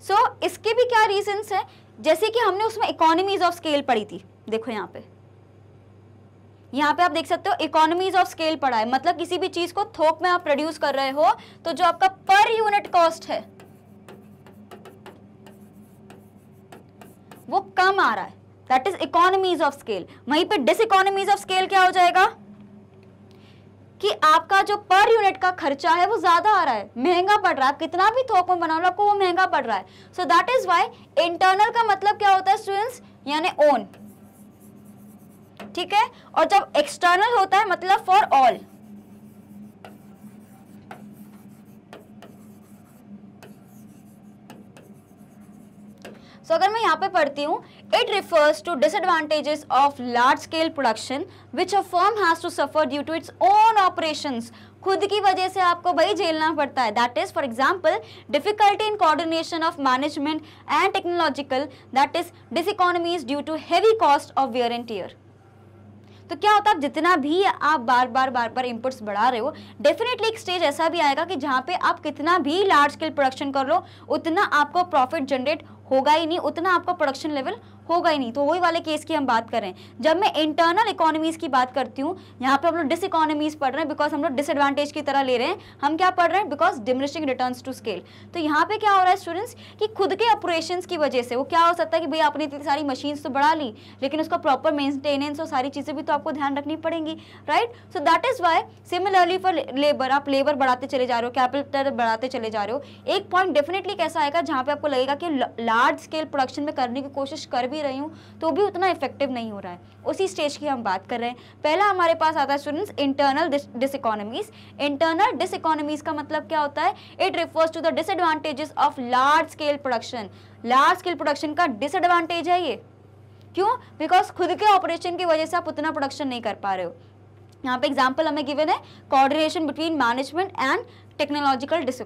सो so, इसके भी क्या रीजंस हैं जैसे कि हमने उसमें इकोनॉमीज ऑफ स्केल पढ़ी थी देखो यहाँ पे यहाँ पे आप देख सकते हो इकोनॉमीज ऑफ स्केल पढ़ा है मतलब किसी भी चीज को थोक में आप प्रोड्यूस कर रहे हो तो जो आपका पर यूनिट कॉस्ट है वो कम आ रहा है that is economies of scale वहीं पे डिस इकोनॉमीज ऑफ स्केल क्या हो जाएगा कि आपका जो पर यूनिट का खर्चा है वो ज़्यादा आ रहा है महंगा पड़ रहा है आप कितना भी थोक में बनाओ आपको वो महंगा पड़ रहा है so that is why internal का मतलब क्या होता है स्टूडेंट्स यानी ओन ठीक है और जब एक्सटर्नल होता है मतलब फॉर ऑल सो so, अगर मैं यहाँ पे पढ़ती हूँ it refers to disadvantages of large scale production which a firm has to suffer due to its own operation खुद की वजह से आपको भाई झेलना पड़ता है that is for example difficulty in coordination of management and technological that is diseconomies due to heavy cost of wear and tear तो क्या होता है जितना भी आप बार बार बार बार इनपुट्स बढ़ा रहे हो डेफिनेटली एक स्टेज ऐसा भी आएगा कि जहाँ पे आप कितना भी लार्ज स्केल प्रोडक्शन कर लो उतना आपको प्रॉफिट जनरेट होगा ही नहीं उतना आपका प्रोडक्शन लेवल होगा ही नहीं तो वही वाले केस की हम बात करें जब मैं इंटरनल इकोनॉमीज की बात करती हूँ यहाँ पे हम लोग डिस इकोनॉमीज पढ़ रहे हैं बिकॉज हम लोग डिसएडवांटेज की तरह ले रहे हैं हम क्या पढ़ रहे हैं because diminishing return to scale तो यहाँ पे क्या हो रहा है स्टूडेंट्स कि खुद के ऑपरेशन की वजह से वो क्या हो सकता है कि भाई आपने इतनी सारी मशीन तो बढ़ा ली लेकिन उसका प्रॉपर मेंटेनेंस और सारी चीज़ें भी तो आपको ध्यान रखनी पड़ेंगी right so that is why similarly for labour आप लेबर बढ़ाते चले जा रहे हो कैपिटल बढ़ाते चले जा रहे हो एक पॉइंट डेफिनेटली कैसा आएगा जहाँ पे आपको लगेगा कि लार्ज स्केल प्रोडक्शन में करने की कोशिश कर भी भी रही हूँ तो भी उतना इफेक्टिव नहीं हो रहा है उसी स्टेज की हम बात कर रहे हैं पहला हमारे पास आता है students internal diseconomies internal diseconomies का मतलब क्या होता है it refers to the disadvantages of large scale production large scale production का डिसएडवांटेज है ये क्यों बिकॉज खुद के ऑपरेशन की वजह से आप उतना प्रोडक्शन नहीं कर पा रहे हो यहाँ पे एग्जाम्पल हमें गिवन है coordination between management and technological this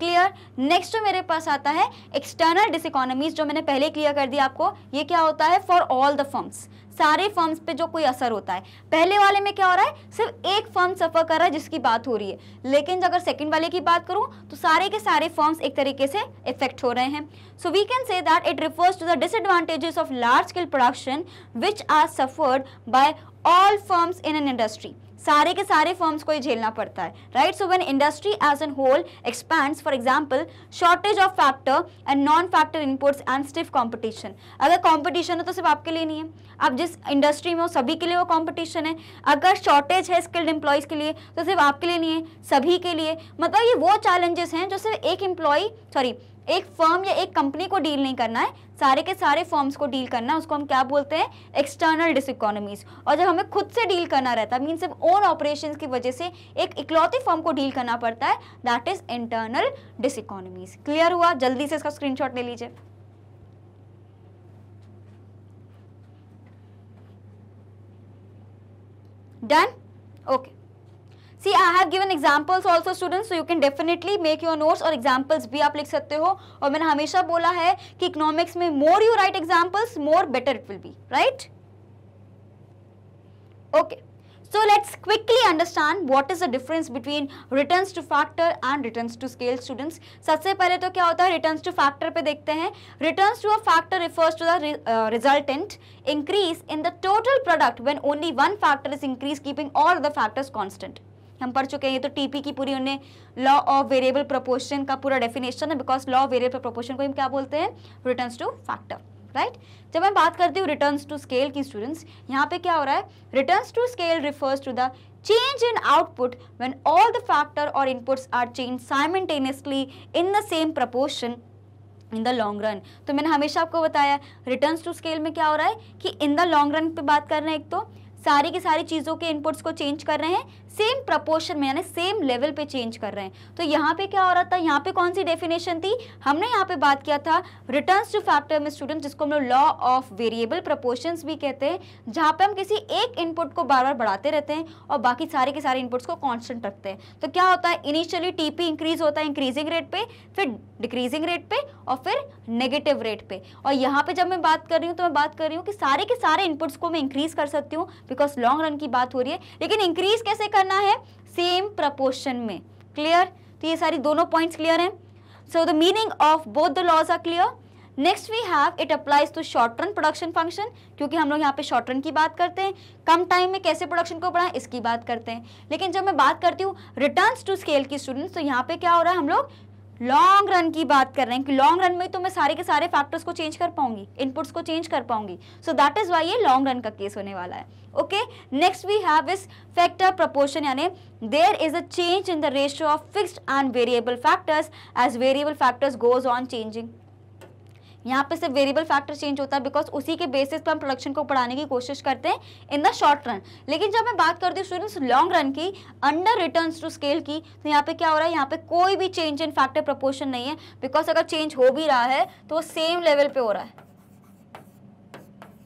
clear next जो मेरे पास आता है एक्सटर्नल इकोनॉमीज जो मैंने पहले क्लियर कर दिया आपको ये क्या होता है फॉर ऑल द फर्म्स सारे फर्म्स पे जो कोई असर होता है पहले वाले में क्या हो रहा है सिर्फ एक फर्म सफ़र कर रहा है जिसकी बात हो रही है लेकिन अगर सेकंड वाले की बात करूं तो सारे के सारे फर्म्स एक तरीके से इफेक्ट हो रहे हैं so we can say that it refers to the disadvantages of large scale production which are suffered by all firms in an industry सारे के सारे फर्म्स को ये झेलना पड़ता है right so when industry as an whole expand for example shortage of factor and non factor inputs and stiff competition अगर competition है तो सिर्फ आपके लिए नहीं है आप जिस इंडस्ट्री में हो सभी के लिए वो कॉम्पिटिशन है अगर शॉर्टेज है स्किल्ड एम्प्लॉयज़ के लिए तो सिर्फ आपके लिए नहीं है सभी के लिए मतलब ये वो चैलेंजेस हैं जो सिर्फ एक एम्प्लॉय सॉरी एक फर्म या एक कंपनी को डील नहीं करना है सारे के सारे फर्म्स को डील करना है उसको हम क्या बोलते हैं एक्सटर्नल इकोनॉमीज और जब हमें खुद से डील करना रहता है मीन ओन ऑपरेशन की वजह से एक इकलौती फर्म को डील करना पड़ता है that is internal economies clear हुआ जल्दी से इसका स्क्रीनशॉट ले लीजिए done okay okay. See I have given examples also student you can definitely make your notes और एग्जाम्पल्स भी आप लिख सकते हो और मैंने हमेशा बोला है कि इकोनॉमिक्स में more you write examples more better it will be right okay so let's quickly understand what is the difference between return to factor and return to scale students सबसे पहले तो क्या होता है रिटर्न टू फैक्टर पे देखते हैं return to a factor refers to the resultant increase in the total product when only one factor is increase keeping all the factors constant हम पढ़ चुके हैं ये तो टीपी की पूरी उन्हें लॉ ऑफ वेरिएबल प्रोपोर्शन का पूरा डेफिनेशन है because law of variable proportion को हम क्या बोलते हैं रिटर्न्स टू फैक्टर राइट जब मैं बात करती हूँ रिटर्न्स टू स्केल की स्टूडेंट्स यहाँ पे क्या हो रहा है returns to scale refers to the change in output when all the factor और inputs are change simultaneously in the same proportion in the long run तो मैंने हमेशा आपको बताया रिटर्न टू स्केल में क्या हो रहा है कि इन द लॉन्ग रन पे बात कर रहे हैं एक तो सारी की सारी चीज़ों के इनपुट्स को चेंज कर रहे हैं सेम प्रपोर्शन में यानी सेम लेवल पे चेंज कर रहे हैं तो यहाँ पे क्या हो रहा था यहाँ पे कौन सी डेफिनेशन थी हमने यहाँ पे बात किया था रिटर्न टू फैक्टर में स्टूडेंट जिसको हम लोग लॉ ऑफ वेरिएबल प्रपोर्शन भी कहते हैं जहाँ पे हम किसी एक इनपुट को बार बार बढ़ाते रहते हैं और बाकी सारे के सारे इनपुट्स को कॉन्स्टेंट रखते हैं तो क्या होता है इनिशियली टीपी इंक्रीज होता है इंक्रीजिंग रेट पे फिर डिक्रीजिंग रेट पे और फिर नेगेटिव रेट पे और यहाँ पे जब मैं बात कर रही हूँ तो मैं बात कर रही हूँ कि सारे के सारे इनपुट्स को मैं इंक्रीज कर सकती हूँ बिकॉज लॉन्ग रन की बात हो रही है लेकिन इंक्रीज कैसे कर करना है सेम प्रपोर्शन में क्लियर तो ये सारी दोनों पॉइंट्स क्लियर हैं so the meaning of both the laws are clear next we have it applies to short run production function क्योंकि हम लोग यहाँ पे शॉर्ट रन की बात करते हैं कम टाइम में कैसे प्रोडक्शन को बढ़ाएं इसकी बात करते हैं लेकिन जब मैं बात करती हूँ रिटर्न्स टू स्केल की स्टूडेंट्स तो यहाँ पे क्या हो रहा है हम लोग लॉन्ग रन की बात कर रहे हैं कि लॉन्ग रन में तो मैं सारे के सारे फैक्टर्स को चेंज कर पाऊंगी इनपुट्स को चेंज कर पाऊंगी सो दैट इज वाई ये लॉन्ग रन का केस होने वाला है okay next we have is factor proportion यानी there is a change in the ratio of fixed and variable factors as variable factors goes on changing यहाँ पे सिर्फ variable factor change होता है बिकॉज उसी के बेसिस पर हम प्रोडक्शन को बढ़ाने की कोशिश करते हैं इन द शॉर्ट रन लेकिन जब मैं बात करती हूँ स्टूडेंट्स लॉन्ग रन की अंडर रिटर्न टू स्केल की तो यहाँ पे क्या हो रहा है यहाँ पे कोई भी चेंज इन फैक्टर प्रपोर्शन नहीं है बिकॉज अगर चेंज हो भी रहा है तो वो सेम लेवल पे हो रहा है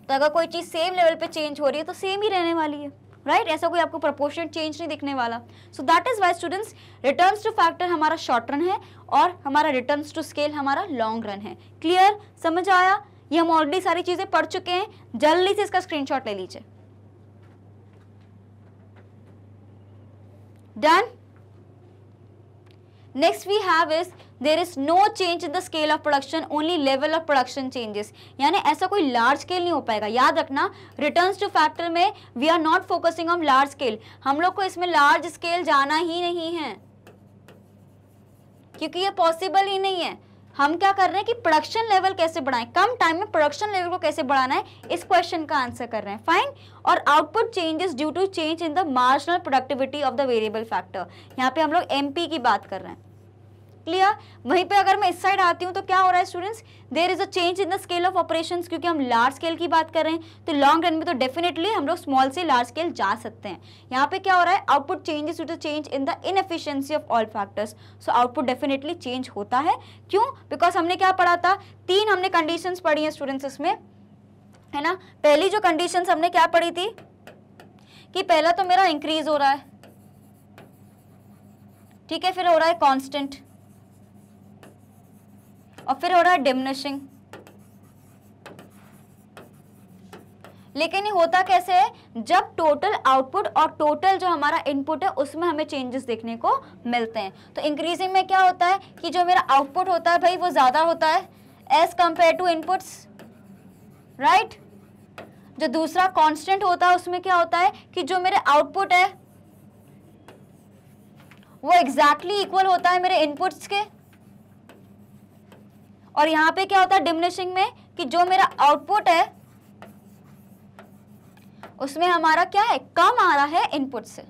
तो अगर कोई चीज़ सेम लेवल पे चेंज हो रही है तो सेम ही रहने वाली है राइट ऐसा कोई आपको प्रपोर्शन चेंज नहीं दिखने वाला so that is why students return to factor हमारा शॉर्ट रन है और हमारा रिटर्न टू स्केल हमारा लॉन्ग रन है क्लियर समझ आया ये हम ऑलरेडी सारी चीज़ें पढ़ चुके हैं जल्दी से इसका स्क्रीनशॉट ले लीजिए done next we have is there is no change in the scale of production only level of production changes यानी ऐसा कोई लार्ज स्केल नहीं हो पाएगा याद रखना रिटर्न टू फैक्टर में we are not focusing on large scale हम लोग को इसमें लार्ज स्केल जाना ही नहीं है क्योंकि ये पॉसिबल ही नहीं है हम क्या कर रहे हैं कि प्रोडक्शन लेवल कैसे बढ़ाएं कम टाइम में प्रोडक्शन लेवल को कैसे बढ़ाना है इस क्वेश्चन का आंसर कर रहे हैं फाइन और output changes due to change in the marginal productivity of the variable factor यहाँ पे हम लोग एमपी की बात कर रहे हैं क्लियर वहीं पे अगर मैं इस साइड आती हूँ तो क्या हो रहा है students there is a change in the scale of operation क्योंकि हम लार्ज स्केल की बात कर रहे हैं तो लॉन्ग रन में तो डेफिनेटली हम लोग स्मॉल से लार्ज स्केल जा सकते हैं यहाँ पे क्या हो रहा है output change is to change in the inefficiency of all factors so output definitely change होता है क्यों बिकॉज हमने क्या पढ़ा था तीन हमने कंडीशन पढ़ी हैं स्टूडेंट्स इसमें है ना पहली जो कंडीशन हमने क्या पढ़ी थी कि पहला तो मेरा इंक्रीज हो रहा है ठीक है फिर हो रहा है कांस्टेंट और फिर हो रहा है डिमनिशिंग लेकिन ये होता कैसे है जब टोटल आउटपुट और टोटल जो हमारा इनपुट है उसमें हमें चेंजेस देखने को मिलते हैं तो इंक्रीजिंग में क्या होता है कि जो मेरा आउटपुट होता है भाई वो ज़्यादा होता है as compare to inputs right जो दूसरा कांस्टेंट होता है उसमें क्या होता है कि जो मेरे आउटपुट है वो एग्जैक्टली exactly इक्वल होता है मेरे इनपुट्स के और यहाँ पे क्या होता है डिमिनिशिंग में कि जो मेरा आउटपुट है उसमें हमारा क्या है कम आ रहा है इनपुट से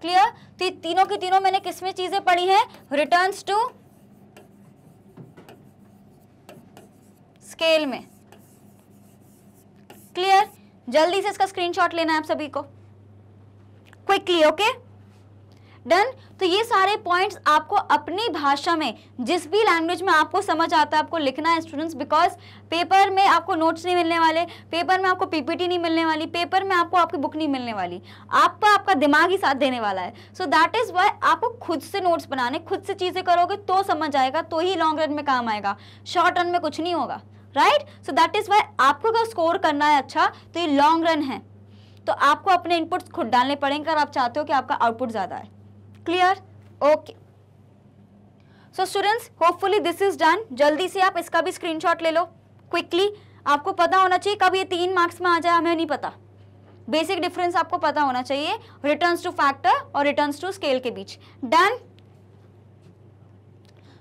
क्लियर तो तीनों की तीनों मैंने किसमें चीजें पढ़ी हैं रिटर्न टू स्केल में क्लियर जल्दी से इसका स्क्रीनशॉट लेना है आप सभी को क्विकली ओके okay? डन तो ये सारे पॉइंट्स आपको अपनी भाषा में जिस भी लैंग्वेज में आपको समझ आता है आपको लिखना है स्टूडेंट्स बिकॉज पेपर में आपको नोट्स नहीं मिलने वाले पेपर में आपको पीपीटी नहीं मिलने वाली पेपर में आपको आपकी बुक नहीं मिलने वाली आप पर आपका दिमाग ही साथ देने वाला है सो दैट इज़ वाई आपको खुद से नोट्स बनाने खुद से चीज़ें करोगे तो समझ आएगा तो ही लॉन्ग रन में काम आएगा शॉर्ट रन में कुछ नहीं होगा right so that is why आपको अगर स्कोर करना है अच्छा तो ये लॉन्ग रन है तो आपको अपने इनपुट्स खुद डालने पड़ेंगे अगर आप चाहते हो कि आपका आउटपुट ज़्यादा है clear okay so students hopefully this is done जल्दी से आप इसका भी स्क्रीनशॉट ले लो क्विकली आपको पता होना चाहिए कब ये तीन मार्क्स में आ जाए हमें नहीं पता बेसिक डिफरेंस आपको पता होना चाहिए रिटर्न्स टू फैक्टर और रिटर्न्स टू स्केल के बीच डन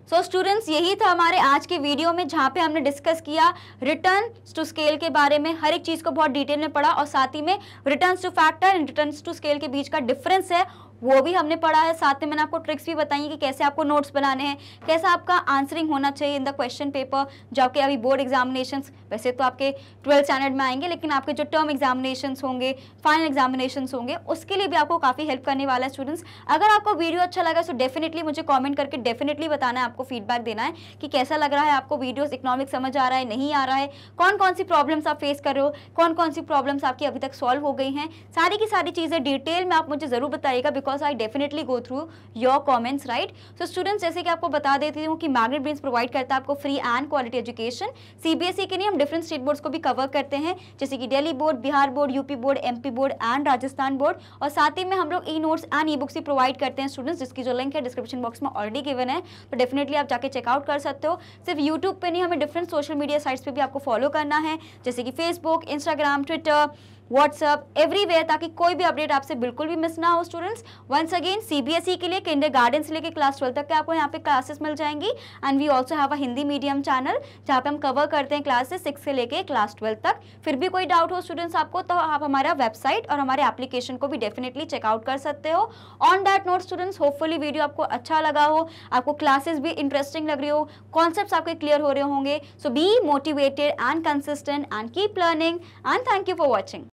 सो स्टूडेंट्स यही था हमारे आज के वीडियो में जहाँ पे हमने डिस्कस किया रिटर्न टू स्केल के बारे में हर एक चीज़ को बहुत डिटेल में पढ़ा और साथ ही में return to factor and return to scale के बीच का डिफरेंस है वो भी हमने पढ़ा है साथ में मैंने आपको ट्रिक्स भी बताई कि कैसे आपको नोट्स बनाने हैं कैसा आपका आंसरिंग होना चाहिए इन द क्वेश्चन पेपर जो आपके अभी बोर्ड एग्जामिनेशन वैसे तो आपके ट्वेल्थ स्टैंडर्ड में आएंगे लेकिन आपके जो टर्म एग्जामिनेशन होंगे फाइनल एग्जामिनेशन होंगे उसके लिए भी आपको काफ़ी हेल्प करने वाला है स्टूडेंट्स अगर आपको वीडियो अच्छा लगा तो डेफिनेटली मुझे कॉमेंट करके डेफिनेटली बताना है आपको फीडबैक देना है कि कैसा लग रहा है आपको वीडियोज इकोनॉमिक समझ आ रहा है नहीं आ रहा है कौन कौन सी प्रॉब्लम्स आप फेस कर रहे हो कौन कौन सी प्रॉब्लम्स आपकी अभी तक सॉल्व हो गई हैं सारी की सारी चीज़ें डिटेल में आप मुझे ज़रूर बताइएगा because I definitely go through your comments right so students जैसे कि आपको बता देती हूँ कि मैग्नेट ब्रेन्स प्रोवाइड करता है आपको free and quality education CBSE के लिए हम डिफरेंट स्टेट बोर्ड्स को भी कवर करते हैं जैसे कि Delhi board Bihar board UP board P board and Rajasthan board और साथ ही में हम लोग e notes and e books भी प्रोवाइड करते हैं स्टूडेंट्स जिसकी जो लिंक है डिस्क्रिप्शन बॉक्स में ऑलरेडी गिवन है तो डेफिनेटली आप जाके चेकआउट कर सकते हो सिर्फ यूट्यूब पर नहीं हमें डिफरेंट सोशल मीडिया साइट्स पर भी आपको फॉलो करना है जैसे कि Facebook Instagram Twitter WhatsApp everywhere ताकि कोई भी अपडेट आपसे बिल्कुल भी मिस ना हो स्टूडेंट्स वंस अगेन सीबीएसई के लिए किंडर गार्डन से लेकर क्लास ट्वेल्व तक के आपको यहाँ पे क्लासेस मिल जाएंगी and we also have a Hindi medium channel जहाँ पे हम कवर करते हैं क्लासेस सिक्स से लेकर क्लास ट्वेल्व तक फिर भी कोई डाउट हो स्टूडेंट्स आपको तो आप हमारा वेबसाइट और हमारे एप्लीकेशन को भी डेफिनेटली चेकआउट कर सकते हो on that note students hopefully video आपको अच्छा लगा हो आपको क्लासेस भी इंटरेस्टिंग लग रही हो कॉन्सेप्ट आपके क्लियर हो रहे होंगे so be motivated and consistent and keep learning and thank you for watching